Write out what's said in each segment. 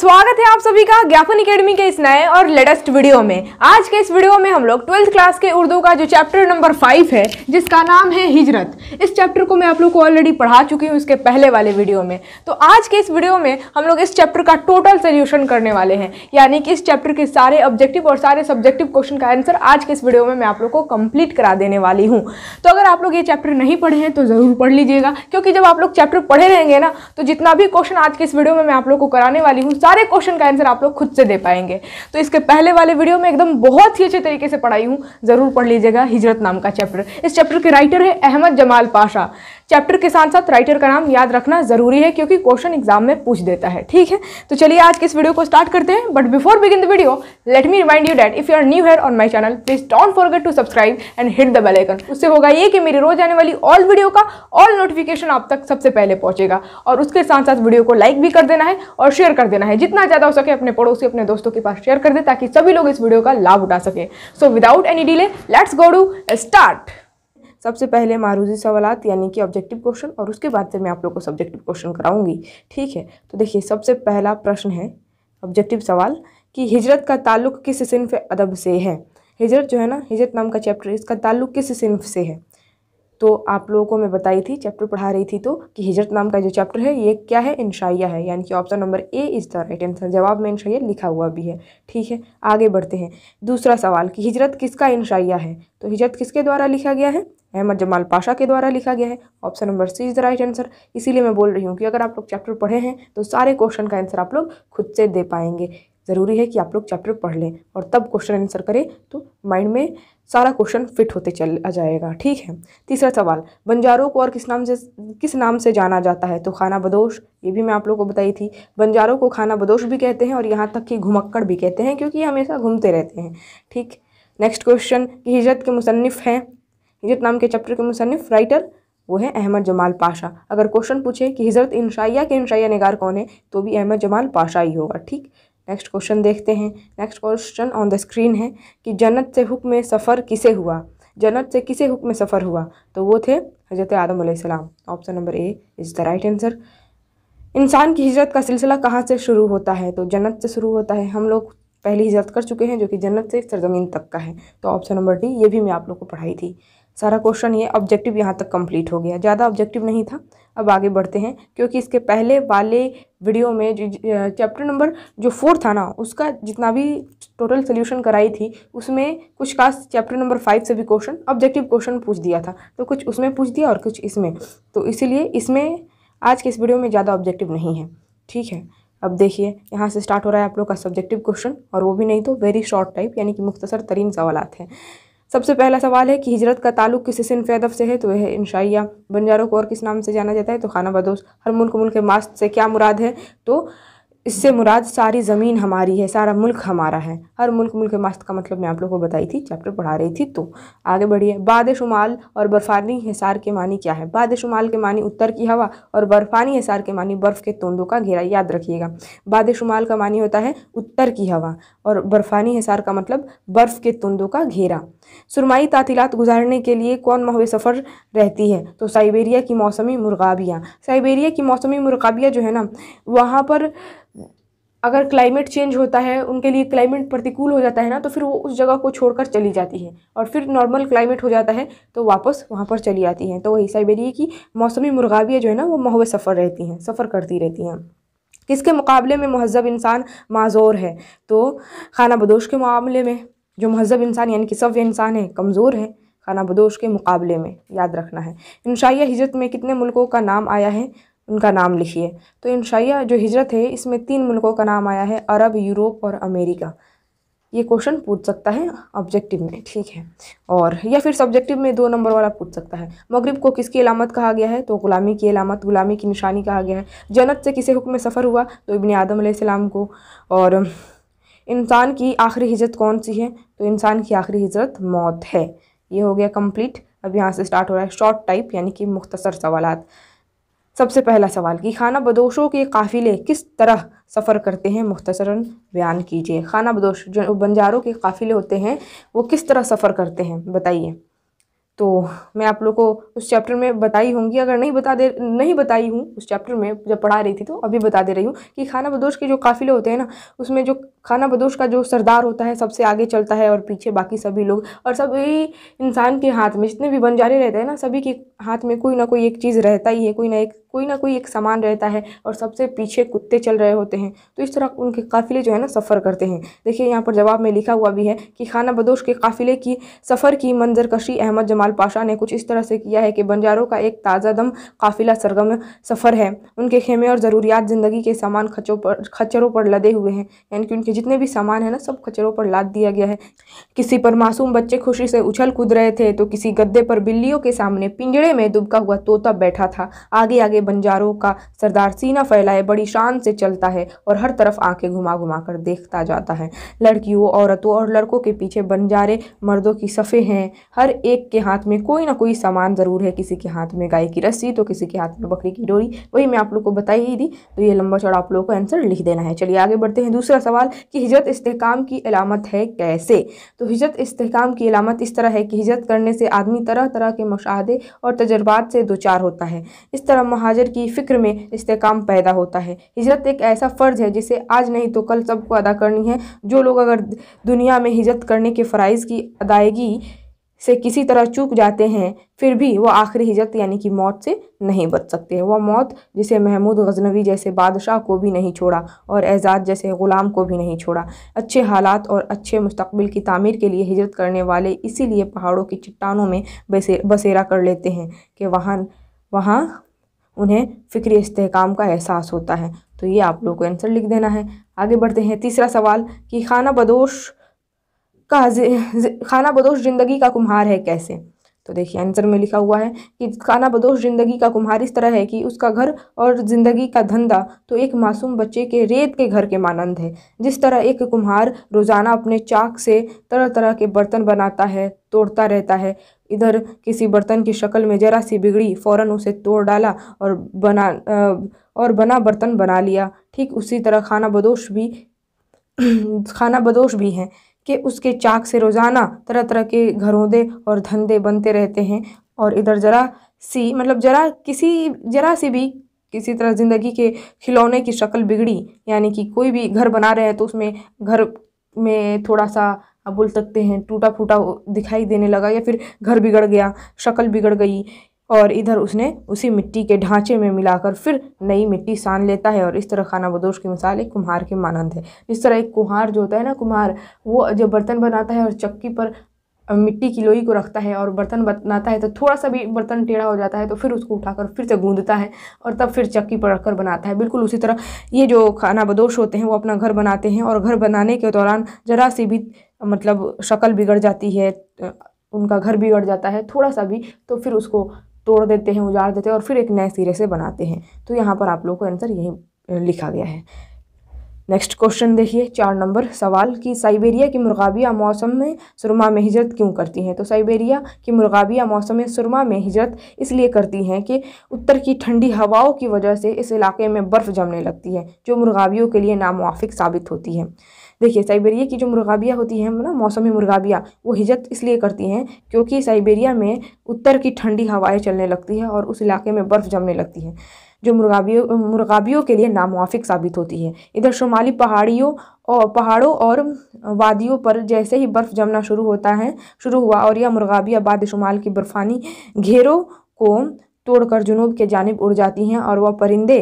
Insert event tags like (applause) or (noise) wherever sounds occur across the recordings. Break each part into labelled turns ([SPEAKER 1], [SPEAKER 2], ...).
[SPEAKER 1] स्वागत है आप सभी का ज्ञापन अकेडमी के इस नए और लेटेस्ट वीडियो में आज के इस वीडियो में हम लोग ट्वेल्थ क्लास के उर्दू का जो चैप्टर नंबर फाइव है जिसका नाम है हिजरत इस चैप्टर को मैं आप लोग को ऑलरेडी पढ़ा चुकी हूँ इसके पहले वाले वीडियो में तो आज के इस वीडियो में हम लोग इस चैप्टर का टोटल सोल्यूशन करने वाले हैं यानी कि इस चैप्टर के सारे ऑब्जेक्टिव और सारे सब्जेक्टिव क्वेश्चन का आंसर आज के इस वीडियो में मैं आप लोग को कंप्लीट करा देने वाली हूँ तो अगर आप लोग ये चैप्टर नहीं पढ़े हैं तो ज़रूर पढ़ लीजिएगा क्योंकि जब आप लोग चैप्टर पढ़े रहेंगे ना तो जितना भी क्वेश्चन आज के इस वीडियो में मैं आप लोग को कराने वाली हूँ सारे क्वेश्चन का आंसर आप लोग खुद से दे पाएंगे तो इसके पहले वाले वीडियो में एकदम बहुत ही अच्छे तरीके से पढ़ाई हूँ ज़रूर पढ़ लीजिएगा हिजरत नाम का चैप्टर इस चैप्टर के राइटर है अहमद जमाल पाशा चैप्टर के साथ साथ राइटर का नाम याद रखना ज़रूरी है क्योंकि क्वेश्चन एग्जाम में पूछ देता है ठीक है तो चलिए आज किस वीडियो को स्टार्ट करते हैं but before begin the video let me remind you that if you are new here on my channel please don't forget to subscribe and hit the bell icon उससे होगा ये कि मेरी रोज आने वाली ऑल वीडियो का ऑल नोटिफिकेशन आप तक सबसे पहले पहुंचेगा और उसके साथ साथ वीडियो को लाइक भी कर देना है और शेयर कर देना है जितना ज़्यादा हो सके अपने पड़ोसी अपने दोस्तों के पास शेयर कर दे ताकि सभी लोग इस वीडियो का लाभ उठा सकें so without any delay let's go to start सबसे पहले मारूजी सवालत यानी कि ऑब्जेक्टिव क्वेश्चन और उसके बाद फिर मैं आप लोग को सब्जेक्टिव क्वेश्चन कराऊंगी ठीक है तो देखिए सबसे पहला प्रश्न है ऑब्जेक्टिव सवाल कि हिजरत का ताल्लुक किस सिंफ अदब से है हिजरत जो है ना हिजरत नाम का चैप्टर इसका ताल्लुक किस सिंफ से है तो आप लोगों को मैं बताई थी चैप्टर पढ़ा रही थी तो कि हिजरत नाम का जो चैप्टर है ये क्या है इनशाइया है यानी कि option number A is the right answer जवाब में इंशाइया लिखा हुआ भी है ठीक है आगे बढ़ते हैं दूसरा सवाल कि हिजरत किसका इनशाइया है तो हिजरत किसके द्वारा लिखा गया है अहमद जमाल पाशा के द्वारा लिखा गया है option number C is the right answer इसीलिए मैं बोल रही हूँ कि अगर आप लोग चैप्टर पढ़े हैं तो सारे क्वेश्चन का आंसर आप लोग खुद से दे पाएंगे ज़रूरी है कि आप लोग चैप्टर पढ़ लें और तब क्वेश्चन आंसर करें तो माइंड में सारा क्वेश्चन फिट होते चल आ जाएगा ठीक है तीसरा सवाल बंजारों को और किस नाम से किस नाम से जाना जाता है तो खाना बदोश ये भी मैं आप लोगों को बताई थी बंजारों को खाना बदोश भी कहते हैं और यहाँ तक कि घुमक्कड़ भी कहते हैं क्योंकि हमेशा घूमते रहते हैं ठीक नेक्स्ट क्वेश्चन कि हिजरत के मुसनफ़ हैं हिजरत नाम के चैप्टर के मुसनफ़ राइटर वो है अहमद जमाल पाशा अगर क्वेश्चन पूछे कि हिजरत इंशाइया के इंशाइया नगार कौन है तो भी अहमद जमाल पाशा ही होगा ठीक नेक्स्ट क्वेश्चन देखते हैं next question on the screen है कि जन्नत से हुक्म सफ़र किसे हुआ जन्नत से किसे हुक्म सफ़र हुआ तो वो थे हज़रत आदम सलाम option number A is the right answer इंसान की हिजरत का सिलसिला कहाँ से शुरू होता है तो जन्नत से शुरू होता है हम लोग पहली हिजरत कर चुके हैं जो कि जन्नत से सरजमीन तक का है तो ऑप्शन नंबर डी ये भी मैं आप लोग को पढ़ाई थी सारा क्वेश्चन ये ऑब्जेक्टिव यहाँ तक कंप्लीट हो गया ज़्यादा ऑब्जेक्टिव नहीं था अब आगे बढ़ते हैं क्योंकि इसके पहले वाले वीडियो में चैप्टर नंबर जो फोर था ना उसका जितना भी टोटल सोल्यूशन कराई थी उसमें कुछ खास चैप्टर नंबर फाइव से भी क्वेश्चन ऑब्जेक्टिव क्वेश्चन पूछ दिया था तो कुछ उसमें पूछ दिया और कुछ इसमें तो इसीलिए इसमें आज के इस वीडियो में ज़्यादा ऑब्जेक्टिव नहीं है ठीक है अब देखिए यहाँ से स्टार्ट हो रहा है आप लोग का सब्जेक्टिव क्वेश्चन और वो भी नहीं तो वेरी शॉर्ट टाइप यानी कि मुख्तसर तरीन सवाल हैं सबसे पहला सवाल है कि हिजरत का ताल्लुक किस सिनफ अदब से है तो यह इंशाइया बंजारों को और किस नाम से जाना जाता है तो खाना बदोश हर मुल्क मुल्क मास्त से क्या मुराद है तो इससे मुराद सारी ज़मीन हमारी है सारा मुल्क हमारा है हर मुल्क मुल्क मस्त का मतलब मैं आप लोगों को बताई थी चैप्टर पढ़ा रही थी तो आगे बढ़िए बाद शुमाल और बर्फ़ानी हिसार के मानी क्या है बाद शुमाल के मानी उत्तर की हवा और बर्फ़ानी हिसार के मानी बर्फ़ के तोंदों का घेरा याद रखिएगा बाद शुमाल का मानी होता है उत्तर की हवा और बर्फ़ानी हिसार का मतलब बर्फ़ के तोंदों का घेरा सुरमाई तातीलत गुजारने के लिए कौन महवे सफ़र रहती है तो साइबेरिया की मौसमी मुरगाबियाँ साइबेरिया की मौसमी मुरगाबियाँ जो है ना वहाँ पर अगर क्लाइमेट चेंज होता है उनके लिए क्लाइमेट प्रतिकूल हो जाता है ना तो फिर वो उस जगह को छोड़कर चली जाती हैं और फिर नॉर्मल क्लाइमेट हो जाता है तो वापस वहाँ पर चली आती हैं तो वही साइबेरिया की मौसमी मुर्गावियाँ जो है ना वो महवे सफ़र रहती हैं सफ़र करती रहती हैं किसके मुकाबले में महजब इंसान माजोर है तो खाना बदोश के मामले में जो महजब इंसान यानी कि सव्य इंसान है कमज़ोर है खाना बदोश के मुकाबले में याद रखना है इंशाइया हिजरत में कितने मुल्कों का नाम आया है उनका नाम लिखिए तो इंशाइया जो हिजरत है इसमें तीन मुल्कों का नाम आया है अरब यूरोप और अमेरिका ये क्वेश्चन पूछ सकता है ऑब्जेक्टिव में ठीक है और या फिर सब्जेक्टिव में दो नंबर वाला पूछ सकता है मगरब को किसकी अलामत कहा गया है तो ग़ुलामी की अलामत ग़ुलामी की निशानी कहा गया है जन्नत से किसे हुक्म सफ़र हुआ तो इबन आदम को और इंसान की आखिरी हिजरत कौन सी है तो इंसान की आखिरी हिजरत मौत है ये हो गया कम्प्लीट अब यहाँ से स्टार्ट हो रहा है शॉर्ट टाइप यानी कि मुख्तसर सवालत सबसे पहला सवाल कि खाना बदोशों के काफ़िले किस तरह सफ़र करते हैं मुख्तसरन बयान कीजिए खाना बदोश जो बंजारों के काफ़िले होते हैं वो किस तरह सफ़र करते हैं बताइए तो मैं आप लोग को उस चैप्टर में बताई होंगी अगर नहीं बता दे नहीं बताई हूँ उस चैप्टर में जब पढ़ा रही थी तो अभी बता दे रही हूँ कि खाना बदोश के जो काफ़िले होते हैं ना उसमें जो खाना बदोश का जो सरदार होता है सबसे आगे चलता है और पीछे बाकी सभी लोग और सभी इंसान के हाथ में जितने भी बंजारे रहते हैं ना सभी के हाथ में कोई ना कोई एक चीज़ रहता ही है कोई ना एक कोई ना कोई एक सामान रहता है और सबसे पीछे कुत्ते चल रहे होते हैं तो इस तरह उनके काफ़िले जो है ना सफ़र करते हैं देखिए यहाँ पर जवाब में लिखा हुआ भी है कि खाना बदोश के काफ़िले की सफ़र की मंजरकशी अहमद जमाल जमाल पाशा ने कुछ इस तरह से किया है कि बंजारों का एक ताज़ा दम काफिला सरगम सफ़र है उनके खेमे और ज़रूरियात ज़िंदगी के सामान खचों पर खच्चरों पर लदे हुए हैं यानी कि उनके जितने भी सामान हैं ना सब खच्चरों पर लाद दिया गया है किसी पर मासूम बच्चे खुशी से उछल कूद रहे थे तो किसी गद्दे पर बिल्लियों के सामने पिंजड़े में दुबका हुआ तोता बैठा था आगे आगे बंजारों का सरदार सीना फैलाए बड़ी शान से चलता है और हर तरफ आंखें घुमा घुमा कर देखता जाता है लड़कियों औरतों और लड़कों के पीछे बंजारे मर्दों की सफ़े हैं हर एक के हाथ हाथ में कोई ना कोई सामान ज़रूर है किसी के हाथ में गाय की रस्सी तो किसी के हाथ में बकरी की डोरी वही मैं आप लोग को बताई ही दी तो ये लंबा चौड़ा आप लोगों को आंसर लिख देना है चलिए आगे बढ़ते हैं दूसरा सवाल कि हिजरत इस्तेकाम की अलामत है कैसे तो हिजरत इस्तेकाम की अलामत इस तरह है कि हिजरत करने से आदमी तरह तरह के मुशाहदे और तजर्बात से दो चार होता है इस तरह महाजर की फ़िक्र में इस्तेकाम पैदा होता है हिजरत एक ऐसा फ़र्ज़ है जिसे आज नहीं तो कल सबको अदा करनी है जो लोग अगर दुनिया में हिजरत करने के फ़रज़ की अदायगी से किसी तरह चूक जाते हैं फिर भी वह आखिरी हिजरत यानी कि मौत से नहीं बच सकते वह मौत जिसे महमूद गजनवी जैसे बादशाह को भी नहीं छोड़ा और एजाज जैसे ग़ुलाम को भी नहीं छोड़ा अच्छे हालात और अच्छे मुस्तबिल की तमीर के लिए हिजरत करने वाले इसीलिए पहाड़ों की चट्टानों में बसे बसेरा कर लेते हैं कि वहाँ वहाँ उन्हें फ़िक्र इसकाम का एहसास होता है तो ये आप लोग को आंसर लिख देना है आगे बढ़ते हैं तीसरा सवाल कि खाना बदोश का खाना बदोश ज़िंदगी का कुम्हार है कैसे तो देखिए आंसर में लिखा हुआ है कि खाना बदोश ज़िंदगी का कुम्हार इस तरह है कि उसका घर और ज़िंदगी का धंधा तो एक मासूम बच्चे के रेत के घर के मानंद है जिस तरह एक कुम्हार रोज़ाना अपने चाक से तरह तरह के बर्तन बनाता है तोड़ता रहता है इधर किसी बर्तन की शक्ल में ज़रा सी बिगड़ी फ़ौरन उसे तोड़ डाला और बना और बना बर्तन बना लिया ठीक उसी तरह खाना बदोश भी (clears throat) खाना बदोश भी हैं कि उसके चाक से रोज़ाना तरह तरह के दे और धंधे बनते रहते हैं और इधर ज़रा सी मतलब ज़रा किसी ज़रा सी भी किसी तरह ज़िंदगी के खिलौने की शक्ल बिगड़ी यानी कि कोई भी घर बना रहे हैं तो उसमें घर में थोड़ा सा बोल सकते हैं टूटा फूटा दिखाई देने लगा या फिर घर बिगड़ गया शक्ल बिगड़ गई और इधर उसने उसी मिट्टी के ढांचे में मिलाकर फिर नई मिट्टी सान लेता है और इस तरह खाना बदोश की मिसाल एक कुम्हार के मानंद है इस तरह एक कुम्हार जो होता है ना कुम्हार वो जब बर्तन बनाता है और चक्की पर मिट्टी की लोई को रखता है और बर्तन बनाता है तो थोड़ा सा भी बर्तन टेढ़ा हो जाता है तो फिर उसको उठाकर फिर से गूंदता है और तब फिर चक्की पर रखकर बनाता है बिल्कुल उसी तरह ये जो खाना बदोश होते हैं वो अपना घर बनाते हैं और घर बनाने के दौरान ज़रा सी भी मतलब शक्ल बिगड़ जाती है उनका घर बिगड़ जाता है थोड़ा सा भी तो फिर उसको तोड़ देते हैं उजाड़ देते हैं और फिर एक नए सिरे से बनाते हैं तो यहाँ पर आप लोग को आंसर यही लिखा गया है नेक्स्ट क्वेश्चन देखिए चार नंबर सवाल कि साइबेरिया की मुर्गाबिया मौसम में सुरमा में हिजरत क्यों करती हैं तो साइबेरिया की मुर्गाबिया मौसम में सुरमा में हिजरत इसलिए करती हैं कि उत्तर की ठंडी हवाओं की वजह से इस इलाके में बर्फ़ जमने लगती है जो मुर्गाबियों के लिए नामुआफिक साबित होती है देखिए साइबेरिया की जो मुर्गाबिया होती है ना मौसम मुर्गाबिया वो हिजत इसलिए करती हैं क्योंकि साइबेरिया में उत्तर की ठंडी हवाएं चलने लगती है और उस इलाके में बर्फ़ जमने लगती है जो मुर्गाबियों मुर्गाबियों के लिए नामुआफिक साबित होती है इधर शुमाली पहाड़ियों और पहाड़ों और वादियों पर जैसे ही बर्फ़ जमना शुरू होता है शुरू हुआ और यह मुर्गाबिया बाद शुमाल की बर्फ़ानी घेरों को तोड़कर जुनूब के जानब उड़ जाती हैं और वह परिंदे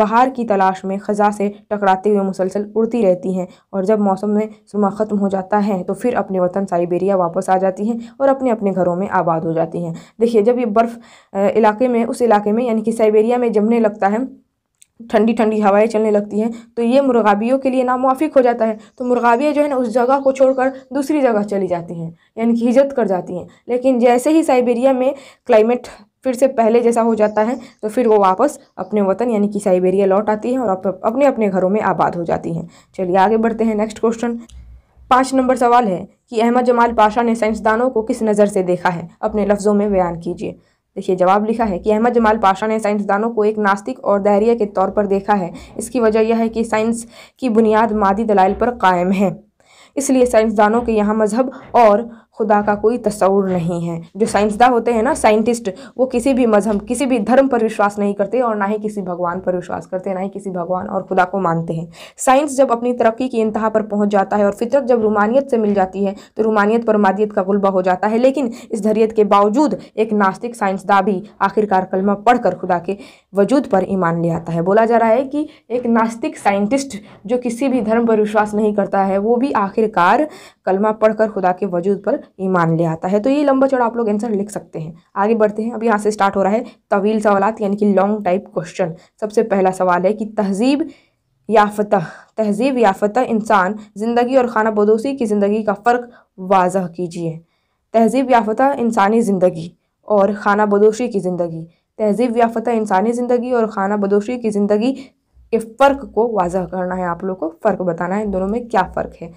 [SPEAKER 1] बहार की तलाश में ख़ज़ा से टकराते हुए मुसलसल उड़ती रहती हैं और जब मौसम में सुमा ख़त्म हो जाता है तो फिर अपने वतन साइबेरिया वापस आ जाती हैं और अपने अपने घरों में आबाद हो जाती हैं देखिए जब ये बर्फ़ इलाके में उस इलाके में यानी कि साइबेरिया में जमने लगता है ठंडी ठंडी हवाएं चलने लगती हैं तो ये मुर्गाबियों के लिए नामुआफिक हो जाता है तो मुर्गाबियाँ जो है ना उस जगह को छोड़कर दूसरी जगह चली जाती हैं यानी कि हिजत कर जाती हैं लेकिन जैसे ही साइबेरिया में क्लाइमेट फिर से पहले जैसा हो जाता है तो फिर वो वापस अपने वतन यानी कि साइबेरिया लौट आती हैं और अपने अपने घरों में आबाद हो जाती हैं चलिए आगे बढ़ते हैं नेक्स्ट क्वेश्चन पाँच नंबर सवाल है कि अहमद जमाल पाशा ने साइंसदानों को किस नज़र से देखा है अपने लफ्ज़ों में बयान कीजिए देखिए जवाब लिखा है कि अहमद जमाल पाशा ने साइंसदानों को एक नास्तिक और दायरिया के तौर पर देखा है इसकी वजह यह है कि साइंस की बुनियाद मादी दलाइल पर कायम है इसलिए साइंसदानों के यहाँ मजहब और खुदा का कोई तस्वूर नहीं है जो साइंसदा होते हैं ना साइंटिस्ट वो किसी भी मजहब किसी भी धर्म पर विश्वास नहीं करते और ना ही किसी भगवान पर विश्वास करते ना ही किसी भगवान और खुदा को मानते हैं साइंस जब अपनी तरक्की की इंतहा पर पहुंच जाता है और फितरत जब रूमानियत से मिल जाती है तो रूमानियत पर मादियत का गुलबा हो जाता है लेकिन इस धरीत के बावजूद एक नास्तिक साइंसदा भी आखिरकार कलमा पढ़कर खुदा के वजूद पर ईमान ले आता है बोला जा रहा है कि एक नास्तिक साइंटिस्ट जो किसी भी धर्म पर विश्वास नहीं करता है वो भी आखिरकार कलमा पढ़कर खुदा के वजूद पर ये मान लिया आता है तो ये लंबा चौड़ा आप लोग आंसर लिख सकते हैं आगे बढ़ते हैं अब यहाँ से स्टार्ट हो रहा है तवील सवालत यानी कि लॉन्ग टाइप क्वेश्चन सबसे पहला सवाल है कि तहजीब याफ्ता तहजीब याफ्ता इंसान ज़िंदगी और खाना बदोसी की ज़िंदगी का फ़र्क वाजह कीजिए तहजीब याफ्ता इंसानी ज़िंदगी और खाना बदोशी की ज़िंदगी तहजीब याफ्ता इंसानी ज़िंदगी और खाना बदोशी की ज़िंदगी ये फ़र्क को वाजह करना है आप लोग को फ़र्क बताना है इन दोनों में क्या फ़र्क है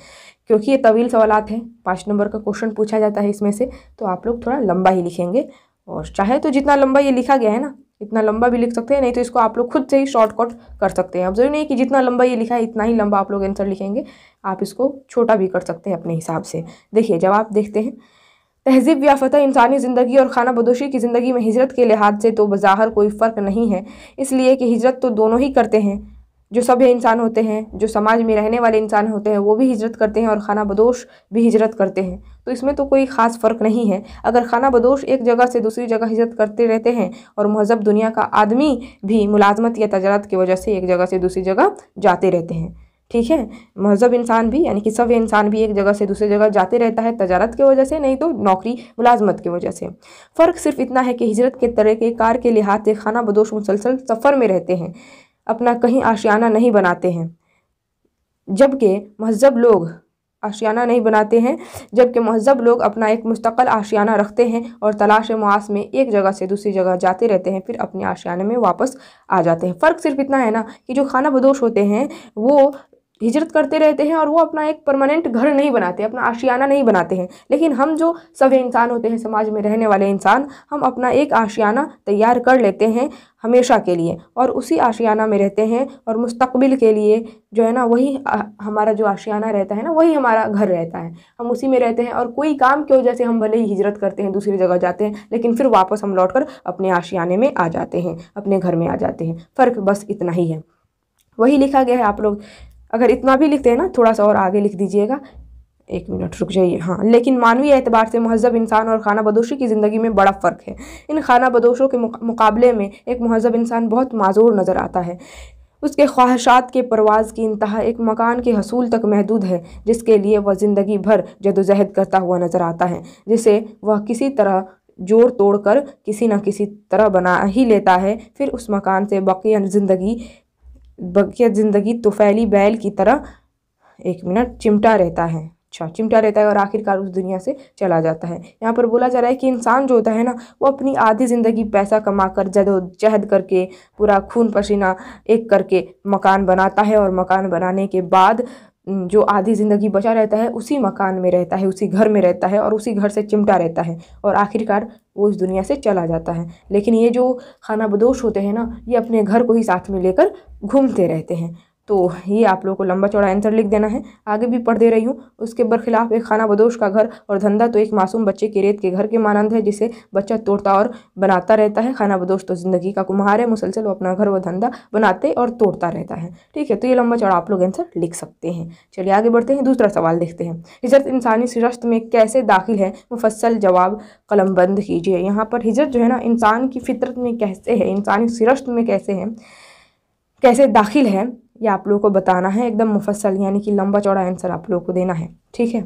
[SPEAKER 1] क्योंकि ये तवील सवालत हैं पाँच नंबर का क्वेश्चन पूछा जाता है इसमें से तो आप लोग थोड़ा लंबा ही लिखेंगे और चाहे तो जितना लंबा ये लिखा गया है ना इतना लंबा भी लिख सकते हैं नहीं तो इसको आप लोग खुद से ही शॉर्टकट कर सकते हैं अब जरूरी नहीं कि जितना लंबा ये लिखा है इतना ही लंबा आप लोग आंसर लिखेंगे आप इसको छोटा भी कर सकते हैं अपने हिसाब से देखिए जब आप देखते हैं तहजीब याफ्तः इंसानी ज़िंदगी और खाना बदोशी की ज़िंदगी में हिजरत के लिहाज से तो बाहर कोई फ़र्क नहीं है इसलिए कि हिजरत तो दोनों ही करते हैं जो सभ्य इंसान होते हैं जो समाज में रहने वाले इंसान होते हैं वो भी हिजरत करते हैं और खाना बदोश भी हिजरत करते हैं तो इसमें तो कोई ख़ास फ़र्क नहीं है अगर खाना बदोश एक जगह से दूसरी जगह हिजरत करते रहते हैं और महजब दुनिया का आदमी भी मुलाजमत या तजारत की वजह से एक जगह से दूसरी जगह जाते रहते हैं ठीक है महजब इंसान भी यानी कि सब इंसान भी एक जगह से दूसरी जगह जाते रहता है तजारत की वजह से नहीं तो नौकरी मुलाजमत की वजह से फ़र्क सिर्फ इतना है कि हिजरत के के कार के लिहाज से खाना बदोश मुसलसल सफ़र में रहते हैं अपना कहीं आशियाना नहीं बनाते हैं जबकि महजब लोग आशियाना नहीं बनाते हैं जबकि महजब लोग अपना एक मुस्तकिल आशियाना रखते हैं और तलाश मुआस में एक जगह से दूसरी जगह जाते रहते हैं फिर अपने आशियाने में वापस आ जाते हैं फ़र्क सिर्फ इतना है ना कि जो खाना बदोश होते हैं वो हिजरत करते रहते हैं और वो अपना एक परमानेंट घर नहीं बनाते अपना आशियाना नहीं बनाते हैं लेकिन हम जो सभी इंसान होते हैं समाज में रहने वाले इंसान हम अपना एक आशियाना तैयार कर लेते हैं हमेशा के लिए और उसी आशियाना में रहते हैं और मुस्तकबिल के लिए जो है ना वही हमारा जो आशियाना रहता है ना वही हमारा घर रहता है हम उसी में रहते हैं और कोई काम की वजह से हम भले ही हिजरत करते हैं दूसरी जगह जाते हैं लेकिन फिर वापस हम लौट कर अपने आशियाने में आ जाते हैं अपने घर में आ जाते हैं फ़र्क बस इतना ही है वही लिखा गया है आप लोग अगर इतना भी लिखते हैं ना थोड़ा सा और आगे लिख दीजिएगा एक मिनट रुक जाइए हाँ लेकिन मानवीय एतबार से महजब इंसान और खाना बदोशी की ज़िंदगी में बड़ा फ़र्क है इन खाना बदोशों के मुकाबले में एक महजब इंसान बहुत माजूर नज़र आता है उसके ख्वाहिशात के परवाज़ की इंतहा एक मकान के हसूल तक महदूद है जिसके लिए वह ज़िंदगी भर जदोजहद करता हुआ नज़र आता है जिसे वह किसी तरह जोड़ तोड़ कर किसी न किसी तरह बना ही लेता है फिर उस मकान से बाकी ज़िंदगी बकिया ज़िंदगी तुफैली बैल की तरह एक मिनट चिमटा रहता है अच्छा चिमटा रहता है और आखिरकार उस दुनिया से चला जाता है यहाँ पर बोला जा रहा है कि इंसान जो होता है ना वो अपनी आधी ज़िंदगी पैसा कमा कर जदोजहद करके पूरा खून पसीना एक करके मकान बनाता है और मकान बनाने के बाद जो आधी ज़िंदगी बचा रहता है उसी मकान में रहता है उसी घर में रहता है और उसी घर से चिमटा रहता है और आखिरकार वो इस दुनिया से चला जाता है लेकिन ये जो खाना बदोश होते हैं ना ये अपने घर को ही साथ में लेकर घूमते रहते हैं तो ये आप लोगों को लंबा चौड़ा आंसर लिख देना है आगे भी पढ़ दे रही हूँ उसके बरखिलाफ एक खाना बदोश का घर और धंधा तो एक मासूम बच्चे के रेत के घर के मानंद है जिसे बच्चा तोड़ता और बनाता रहता है खाना बदोश तो ज़िंदगी का कुम्हार है मुसलसल वो अपना घर व धंधा बनाते और तोड़ता रहता है ठीक है तो ये लंबा चौड़ा आप लोग आंसर लिख सकते हैं चलिए आगे बढ़ते हैं दूसरा सवाल देखते हैं हिजरत इंसानी सिरस्त में कैसे दाखिल है मुफसल जवाब कलम बंद कीजिए यहाँ पर हिजरत जो है ना इंसान की फितरत में कैसे है इंसानी सिरश्त में कैसे है कैसे दाखिल है ये आप लोगों को बताना है एकदम मुफसल यानी कि लंबा चौड़ा आंसर आप लोगों को देना है ठीक है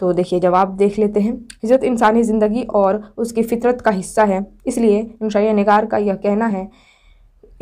[SPEAKER 1] तो देखिए जवाब देख लेते हैं हिजरत इंसानी ज़िंदगी और उसकी फितरत का हिस्सा है इसलिए इन नगार का यह कहना है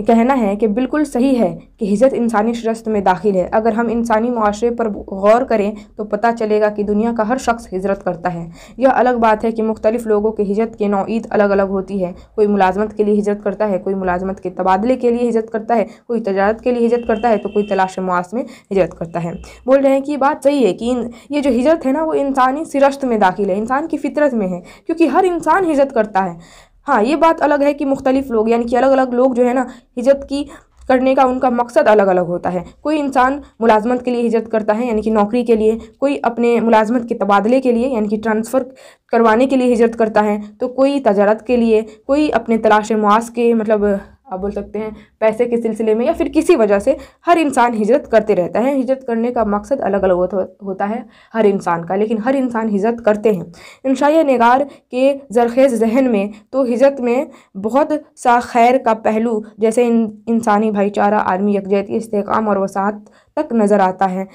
[SPEAKER 1] कहना है कि बिल्कुल सही है कि हिजरत इंसानी शरस्त में दाखिल है अगर हम इंसानी माशरे पर गौर करें तो पता चलेगा कि दुनिया का हर शख्स हिजरत करता है यह अलग बात है कि मुख्तलिफ़ लोगों की हिजरत के नौीद अलग अलग होती है कोई मुलाजमत के लिए हिजरत करता है कोई मुलाजमत के तबादले के लिए हिजरत करता है कोई तजारत के लिए हिजरत करता है तो कोई तलाश मुआस में हिजरत करता है बोल रहे हैं कि बात सही है कि ये जो हिजरत है ना वो इंसानी सिरस्त में दाखिल है इंसान की फितरत में है क्योंकि हर इंसान हिजरत करता है हाँ ये बात अलग है कि मुख्तलिफ लोग यानी कि अलग अलग लोग जो है ना हिजरत की करने का उनका मकसद अलग अलग होता है कोई इंसान मुलाजमत के लिए हिजरत करता है यानी कि नौकरी के लिए कोई अपने मुलाजमत के तबादले के लिए यानी कि ट्रांसफ़र करवाने के लिए हिजरत करता है तो कोई तजारत के लिए कोई अपने तलाश मुआस के मतलब आप बोल सकते हैं पैसे के सिलसिले में या फिर किसी वजह से हर इंसान हिजरत करते रहता है हिजरत करने का मकसद अलग अलग होता है हर इंसान का लेकिन हर इंसान हिजरत करते हैं इंशाय नगार के जरखेज़ जहन में तो हिजरत में बहुत सा खैर का पहलू जैसे इंसानी भाईचारा आर्मी यकजहती इसकाम और वसात तक नज़र आता है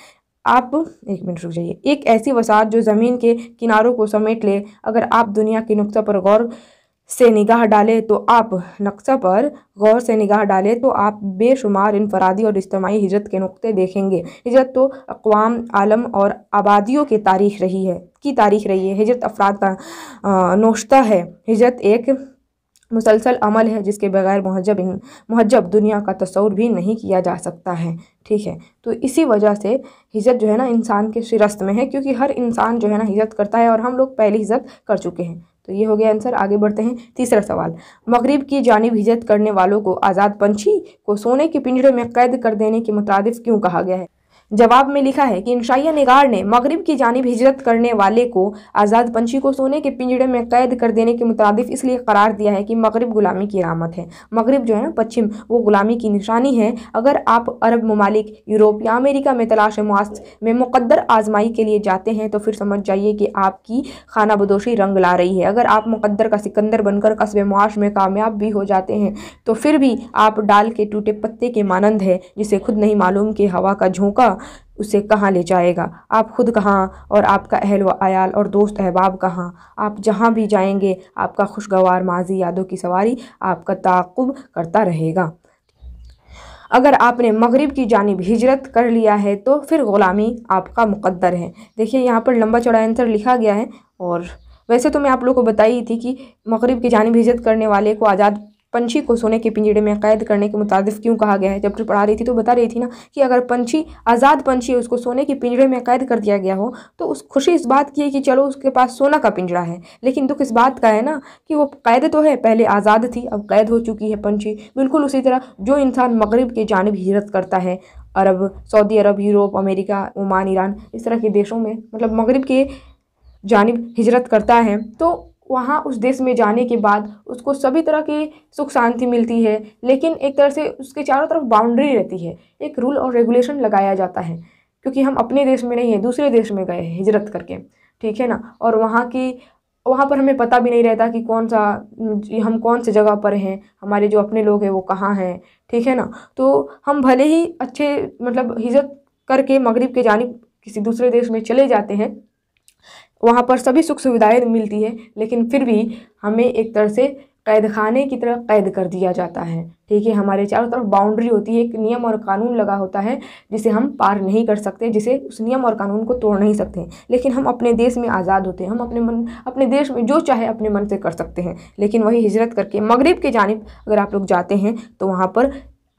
[SPEAKER 1] आप एक मिनट रुक जाइए एक ऐसी वसात जो ज़मीन के किनारों को समेट ले अगर आप दुनिया के नुस्खा पर गौर से निगाह डालें तो आप नक्शा पर गौर से निगाह डालें तो आप बेशुमार इनफरादी और इज्तमाही हिजरत के नुक़े देखेंगे हिजरत तो अकवाम आलम और आबादियों की तारीख रही है की तारीख रही है हिजरत अफराद का नोश्ता है हिजरत एक मुसलसल अमल है जिसके बगैर महजब महजब दुनिया का तस्वर भी नहीं किया जा सकता है ठीक है तो इसी वजह से हिजरत जो है ना इंसान के शिरस्त में है क्योंकि हर इंसान जो है ना हिजरत करता है और हम लोग पहले हिजरत कर चुके हैं तो ये हो गया आंसर आगे बढ़ते हैं तीसरा सवाल मगरिब की जानब हिजत करने वालों को आज़ाद पंछी को सोने के पिंजरे में कैद कर देने के मुतारफ क्यों कहा गया है जवाब में लिखा है कि इंशाइया निगार ने मगरब की जानब हिजरत करने वाले को आज़ाद पंछी को सोने के पिंजड़े में कैद कर देने के मुतादिफ इसलिए करार दिया है कि मगरब गुलामी की आमत है मगरब जो है ना पश्चिम वो गुलामी की निशानी है अगर आप अरब ममालिक यूरोप या अमेरिका में तलाश मुआस में मुकदर आजमाई के लिए जाते हैं तो फिर समझ जाइए कि आपकी खाना बदोशी रंग ला रही है अगर आप मुकदर का सिकंदर बनकर कस्बे मुआश में कामयाब भी हो जाते हैं तो फिर भी आप डाल के टूटे पत्ते के मानंद है जिसे खुद नहीं मालूम कि हवा का झोंका उसे कहाँ ले जाएगा आप खुद कहाँ और आपका अहल व आयाल और दोस्त अहबाब कहाँ आप जहाँ भी जाएंगे आपका खुशगवार माजी यादों की सवारी आपका ताकुब करता रहेगा अगर आपने मगरिब की जानब हिजरत कर लिया है तो फिर ग़ुलामी आपका मुकद्दर है देखिए यहाँ पर लंबा चौड़ा आंसर लिखा गया है और वैसे तो मैं आप लोग को बताई थी कि मगरिब की जानब हिजरत करने वाले को आज़ाद पंछी को सोने के पिंजड़े में कैद करने के मुताबिक क्यों कहा गया है जब पढ़ा रही थी तो बता रही थी ना कि अगर पंछी आज़ाद पंछी उसको सोने के पिंजड़े में कैद कर दिया गया हो तो उस खुशी इस बात की है कि चलो उसके पास सोना का पिंजरा है लेकिन दुख इस बात का है ना कि वो कैद तो है पहले आज़ाद थी अब कैद हो चुकी है पंछी बिल्कुल उसी तरह जो इंसान मगरब की जानब हिजरत करता है Arab Saudi Arab Europe America Oman Iran इस तरह के देशों में मतलब मगरब के जानब हिजरत करता है तो वहाँ उस देश में जाने के बाद उसको सभी तरह की सुख शांति मिलती है लेकिन एक तरह से उसके चारों तरफ बाउंड्री रहती है एक रूल और रेगुलेशन लगाया जाता है क्योंकि हम अपने देश में नहीं हैं दूसरे देश में गए हैं हिजरत करके ठीक है ना और वहाँ की वहाँ पर हमें पता भी नहीं रहता कि कौन सा हम कौन से जगह पर हैं हमारे जो अपने लोग हैं वो कहाँ हैं ठीक है ना तो हम भले ही अच्छे मतलब हिजरत करके मगरिब के जानी किसी दूसरे देश में चले जाते हैं वहाँ पर सभी सुख सुविधाएं मिलती है लेकिन फिर भी हमें एक तरह से कैद खाने की तरह कैद कर दिया जाता है ठीक है हमारे चारों तरफ बाउंड्री होती है एक नियम और कानून लगा होता है जिसे हम पार नहीं कर सकते जिसे उस नियम और कानून को तोड़ नहीं सकते लेकिन हम अपने देश में आज़ाद होते हैं हम अपने मन अपने देश में जो चाहे अपने मन से कर सकते हैं लेकिन वही हिजरत करके मगरब के जानब अगर आप लोग जाते हैं तो वहाँ पर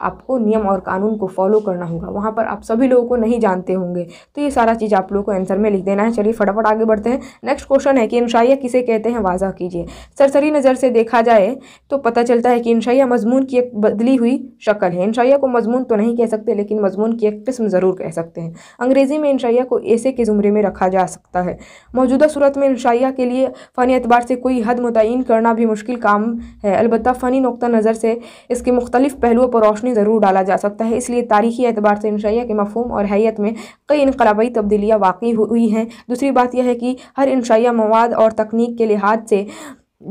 [SPEAKER 1] आपको नियम और कानून को फॉलो करना होगा वहाँ पर आप सभी लोगों को नहीं जानते होंगे तो ये सारा चीज़ आप लोगों को आंसर में लिख देना है चलिए फटाफट आगे बढ़ते हैं नेक्स्ट क्वेश्चन है कि इंशाइया किसे कहते हैं वाजह कीजिए सरसरी नज़र से देखा जाए तो पता चलता है कि इंशाइया मजमून की एक बदली हुई शक्ल है इंशाइया को मजमून तो नहीं कह सकते लेकिन मजमून की एक किस्म ज़रूर कह सकते हैं अंग्रेज़ी में इंशाइया को ऐसे के ज़ुमरे में रखा जा सकता है मौजूदा सूरत में इंशाइया के लिए फ़नी एतबार से कोई हद मुतिन करना भी मुश्किल काम है अलबत् फ़नी नुक़ नज़र से इसके मुख्तलिफ़ पहलुओं पर रोशनी में ज़रूर डाला जा सकता है इसलिए तारीखी एतबार से इनशाया के मफहम और हैत में कई इनकलाबी तब्दीलियाँ वाकई हुई हैं दूसरी बात यह है कि हर इंशाइया मवाद और तकनीक के लिहाज से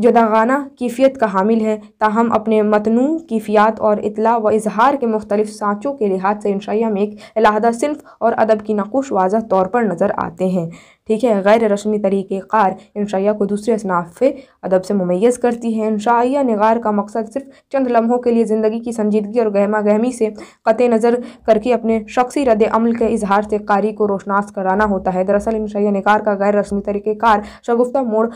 [SPEAKER 1] जदागाना कैफियत का हामिल है ताहम अपने मतनू कैफियात और इतला व इजहार के मुख्तलिफ सांचों के लिहाज से इंशाइया में एक अलहदा सिनफ और अदब की नकुश वाजह तौर पर नज़र आते हैं ठीक है गैर रस्मी तरीक़े कार इंशाइया को दूसरे अनाफ़ अदब से मुमैस करती है इंशाइया नगार का मकसद सिर्फ चंद लम्हों के लिए ज़िंदगी की संजीदगी और गहमा गहमी से क़त नज़र करके अपने शख्सी रद्द अमल के इजहार से कारी को रोशनास कराना होता है दरअसल इंशाइया नगार का गैर रस्मी तरीक़े कार शगुफ्ता मोड़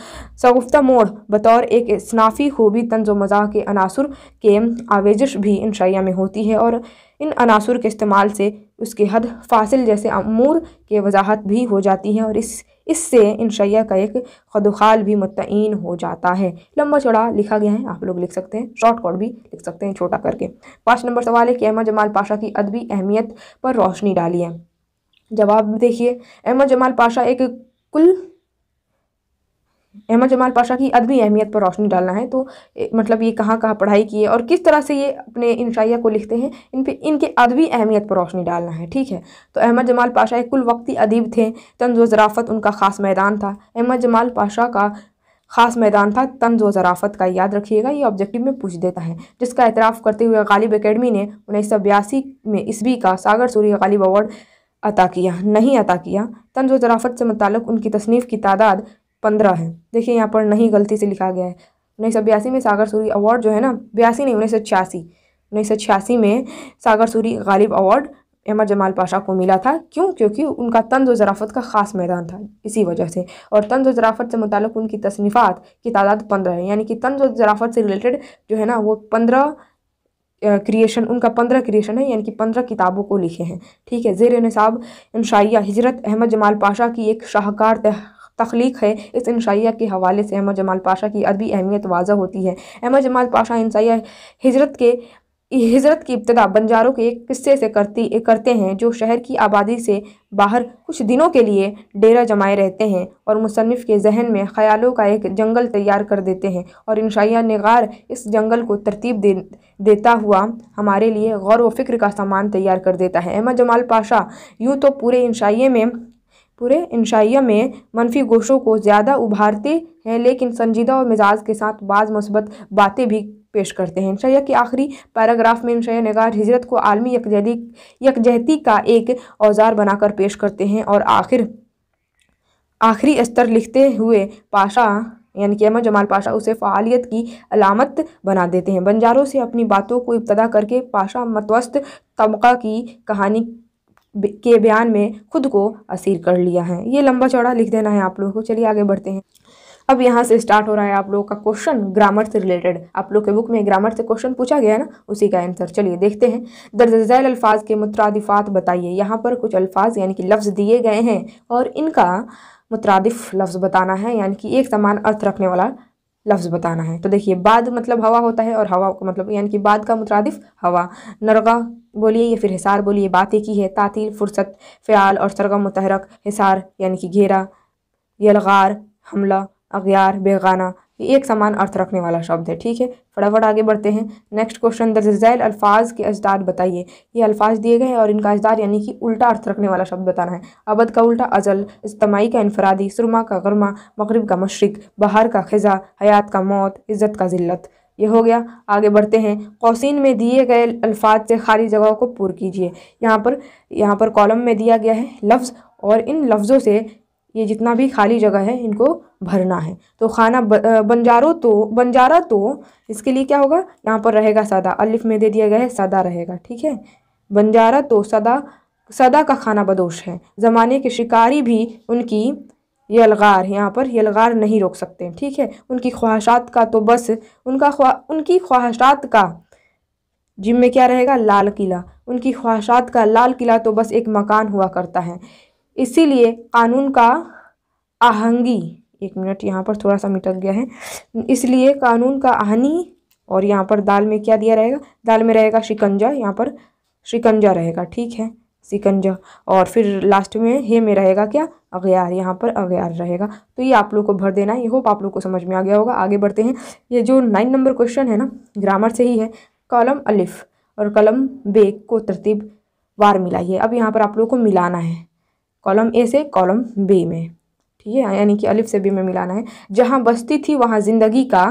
[SPEAKER 1] शगुफ्ता मोड़ बतौर एक स्नाफी खूबी तंज मजाक के अनासर के आवेजश भी इंशाइया में होती है और इन अनासर के इस्तेमाल से उसके हद फासिल जैसे अमूर के वजाहत भी हो जाती है और इस इससे इन शैया का एक खदोखाल भी मतयन हो जाता है लंबा चौड़ा लिखा गया है आप लोग लिख सकते हैं शॉर्ट कॉट भी लिख सकते हैं छोटा करके पाँच नंबर सवाल है कि अहमद जमाल पाशा की अदबी अहमियत पर रोशनी डाली है जवाब देखिए अहमद जमाल पाशा एक कुल अहमद जमाल पाशा की अदबी अहमियत पर रोशनी डालना है तो मतलब ये कहाँ कहाँ पढ़ाई की है और किस तरह से ये अपने इनशाइया को लिखते हैं इन पे इनके अदबी अहमियत पर रोशनी डालना है ठीक है तो अहमद जमाल पाशा एक कुल वक्ती अदीब थे तंज व ज़राफ़त उनका ख़ास मैदान था अहमद जमाल पाशा का ख़ास मैदान था तंज व ज़राफ़त का याद रखिएगा ये ऑब्जेक्टिव में पूछ देता है जिसका एतराफ़ करते हुए गालिब अकेडमी ने उन्नीस सौ बयासी में ईस्वी का सागर सूर्य गालिब अवार्ड अता किया नहीं अता किया तंज व ज़राफ़त से मुतल उनकी तसनीफ़ की तादाद पंद्रह है देखिए यहाँ पर नहीं गलती से लिखा गया है उन्नीस सौ बयासी में सागर सूरी अवार्ड जो है ना बयासी नहीं उन्नीस सौ छियासी उन्नीस सौ छियासी में सागर सूरी गालिब अवार्ड अहमद जमाल पाशा को मिला था क्यों क्योंकि उनका तंज ज़राफ़त का ख़ास मैदान था इसी वजह से और तंज ज़राफ़त से मुतल उनकी तसनीफ़ात की तादाद पंद्रह है यानी कि तंज ज़राफ़त से रिलेटेड जो है ना वो पंद्रह क्रिएशन उनका पंद्रह क्रिएशन है यानी कि पंद्रह किताबों को लिखे हैं ठीक है जेर नसाब इंशाइया हजरत अहमद जमाल पाशा की एक शाहकार तख्लीक है इस इंशाइया के हवाले से अहमद जमाल पाशा की अदबी अहमियत वाजा होती है अहमद जमाल पाशा इंशाइया हजरत के हजरत की इब्तदा बंजारों के एक किस्से से करती करते हैं जो शहर की आबादी से बाहर कुछ दिनों के लिए डेरा जमाए रहते हैं और मुसनफ़ के जहन में ख्यालों का एक जंगल तैयार कर देते हैं और इनशाया नगार इस जंगल को तरतीब दे देता हुआ हमारे लिए गौर व फिक्र का सामान तैयार कर देता है अहमद जमाल पाशा यूँ तो पूरे इंशाइये में पूरे इंशाइया में मनफी गोशों को ज़्यादा उभारते हैं लेकिन संजीदा और मिजाज के साथ बाज़ मस्बत बातें भी पेश करते हैं इंशाइया के आखिरी पैराग्राफ में इंशाया नगार हिजरत को आलमी यकजहती यकजहती का एक औजार बनाकर पेश करते हैं और आखिर आखिरी स्तर लिखते हुए पाशा यानी कि अहमद जमाल पाशा उसे फ़ालियत की अलामत बना देते हैं बंजारों से अपनी बातों को इब्तदा करके पाशा मतवस्त तबका की कहानी के बयान में खुद को असीर कर लिया है ये लंबा चौड़ा लिख देना है आप लोगों को चलिए आगे बढ़ते हैं अब यहाँ से स्टार्ट हो रहा है आप लोगों का क्वेश्चन ग्रामर से रिलेटेड आप लोग के बुक में ग्रामर से क्वेश्चन पूछा गया ना उसी का आंसर चलिए देखते हैं दर्जैल अल्फाज के मुतरदिफ़ात बताइए यहाँ पर कुछ अल्फाज यानी कि लफ्ज़ दिए गए हैं और इनका मुतरदिफ़ लफ्ज़ बताना है यानी कि एक समान अर्थ रखने वाला लफ्ज़ बताना है तो देखिए बाद मतलब हवा होता है और हवा का मतलब यानी कि बाद का मुतरदफ हवा नरगा बोलिए या फिर हिसार बोलिए बातें की है तातील फुर्सत फ़याल और सरगम मतहरक हिसार यानी कि घेरा यलगार हमला अगयार बेगाना ये एक समान अर्थ रखने वाला शब्द है ठीक है फटाफट आगे बढ़ते हैं नेक्स्ट क्वेश्चन जैल अल्फाज के अजदार बताइए ये अल्फाज दिए गए हैं और इनका अजदार यानी कि उल्टा अर्थ रखने वाला शब्द बताना है अबद का उल्टा अजल इज्तमाही का इनफरादी सुरमा का गरमा मगरब का मशरक बहार का खज़ा हयात का मौत इज़्ज़त का ज़िल्लत ये हो गया आगे बढ़ते हैं कौसिन में दिए गए अल्फाज से खाली जगहों को पुर कीजिए यहाँ पर यहाँ पर कॉलम में दिया गया है लफ्ज़ और इन लफ्ज़ों से ये जितना भी खाली जगह है इनको भरना है तो खाना बंजारो तो बंजारा तो इसके लिए क्या होगा यहाँ पर रहेगा सादा अलिफ में दे दिया गया है सादा रहेगा ठीक है बंजारा तो सदा सदा का खाना बदोश है ज़माने के शिकारी भी उनकी यलगार यहाँ पर यलगार नहीं रोक सकते ठीक है उनकी ख्वाहिशात का तो बस उनका ख्वा उनकी ख्वाहिशात का जिम में क्या रहेगा लाल किला उनकी ख्वाहिशात का लाल किला तो बस एक मकान हुआ करता है इसीलिए कानून का आहंगी एक मिनट यहाँ पर थोड़ा सा मिटक गया है इसलिए कानून का आहनी और यहाँ पर दाल में क्या दिया रहेगा दाल में रहेगा शिकंजा यहाँ पर शिकंजा रहेगा ठीक है सिकंजा और फिर लास्ट में हे में रहेगा क्या अगयार यहाँ पर अगयार रहेगा तो ये आप लोग को भर देना है ये होप आप लोग को समझ में आ गया होगा आगे बढ़ते हैं ये जो नाइन नंबर क्वेश्चन है ना ग्रामर से ही है कॉलम अलिफ और कलम बे को तरतीब वार मिलाइए अब यहाँ पर आप लोग को मिलाना है कॉलम ए से कॉलम बे में ठीक है यानी कि अलिफ से भी में मिलाना है जहाँ बस्ती थी वहाँ ज़िंदगी का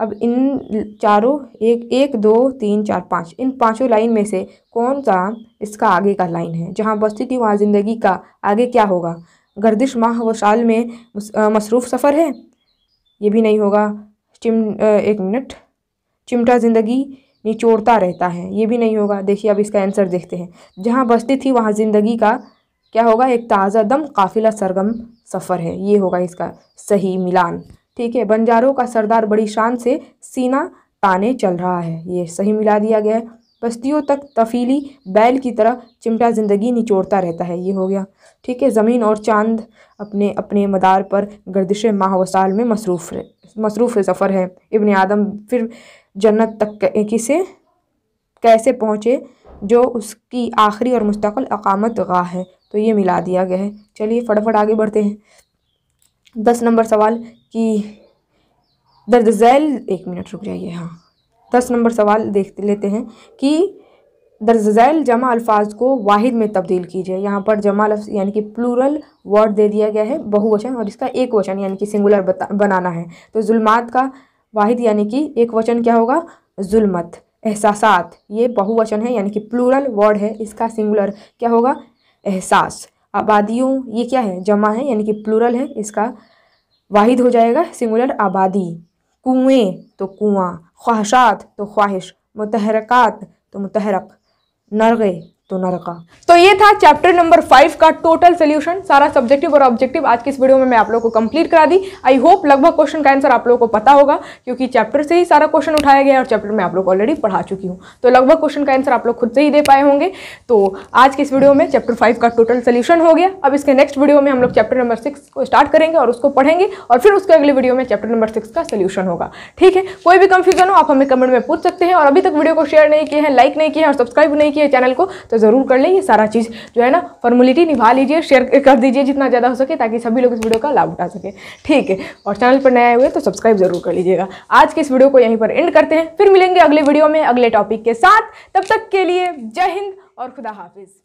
[SPEAKER 1] अब इन चारों एक एक दो तीन चार पाँच इन पांचों लाइन में से कौन सा इसका आगे का लाइन है जहाँ बस्ती थी वहाँ ज़िंदगी का आगे क्या होगा गर्दिश माह व साल में मसरूफ़ सफ़र है ये भी नहीं होगा चिम एक मिनट चिमटा ज़िंदगी निचोड़ता रहता है ये भी नहीं होगा देखिए अब इसका आंसर देखते हैं जहाँ बस्ती थी वहाँ ज़िंदगी का क्या होगा एक ताज़ा दम काफिला सरगम सफ़र है ये होगा इसका सही मिलान ठीक है बंजारों का सरदार बड़ी शान से सीना ताने चल रहा है ये सही मिला दिया गया है बस्तियों तक तफीली बैल की तरह चिमटा ज़िंदगी निचोड़ता रहता है ये हो गया ठीक है ज़मीन और चांद अपने अपने मदार पर गर्दिश माह वसाल में मसरूफ़ मसरूफ़ सफ़र है इबन आदम फिर जन्नत तक किसे कैसे पहुँचे जो उसकी आखिरी और मुस्तकिल अकामत गाह है तो ये मिला दिया गया है चलिए फटाफट आगे बढ़ते हैं दस नंबर सवाल कि दर्द जैल एक मिनट रुक जाइए हाँ दस नंबर सवाल देख लेते हैं कि दर्ज झैल जमा अल्फाज को वाहिद में तब्दील कीजिए यहाँ पर जमा लफ्ज यानी कि प्लूरल वर्ड दे दिया गया है बहुवचन और इसका एक वचन यानी कि सिंगुलर बनाना है तो जुल्मात का वाहिद यानी कि एक वचन क्या होगा जुल्मत एहसास ये बहुवचन है यानी कि प्लूरल वर्ड है इसका सिंगुलर क्या होगा एहसास आबादियों ये क्या है जमा है यानी कि प्लूरल है इसका वाहिद हो जाएगा सिंगुलर आबादी कुएँ तो कुआँ ख्वाहशात तो ख्वाहिश मुतहरक़ात तो मुतहरक नरगे तो ना रखा तो ये था चैप्टर नंबर फाइव का टोटल सोल्यूशन सारा सब्जेक्टिव और ऑब्जेक्टिव आज की इस वीडियो में मैं आप लोगों को कंप्लीट करा दी आई होप लगभग क्वेश्चन का आंसर आप लोगों को पता होगा क्योंकि चैप्टर से ही सारा क्वेश्चन उठाया गया और चैप्टर में आप लोग ऑलरेडी पढ़ा चुकी हूँ तो लगभग क्वेश्चन का आंसर आप लोग खुद से ही दे पाए होंगे तो आज की इस वीडियो में चैप्टर फाइव का टोटल सोल्यूशन हो गया अब इसके नेक्स्ट वीडियो में हम लोग चैप्टर नंबर सिक्स को स्टार्ट करेंगे और उसको पढ़ेंगे और फिर उसके अगले वीडियो में चैप्टर नंबर सिक्स का सोल्यूशन होगा ठीक है कोई भी कंफ्यूजन हो आप हमें कमेंट में पूछ सकते हैं और अभी तक वीडियो को शेयर नहीं किए हैं लाइक नहीं किया और सब्सक्राइब नहीं किया चैनल को तो तो ज़रूर कर लें ये सारा चीज़ जो है ना फॉर्मुलिटी निभा लीजिए शेयर कर दीजिए जितना ज़्यादा हो सके ताकि सभी लोग इस वीडियो का लाभ उठा सके ठीक है और चैनल पर नया हुए तो सब्सक्राइब जरूर कर लीजिएगा आज के इस वीडियो को यहीं पर एंड करते हैं फिर मिलेंगे अगले वीडियो में अगले टॉपिक के साथ तब तक के लिए जय हिंद और खुदा हाफिज़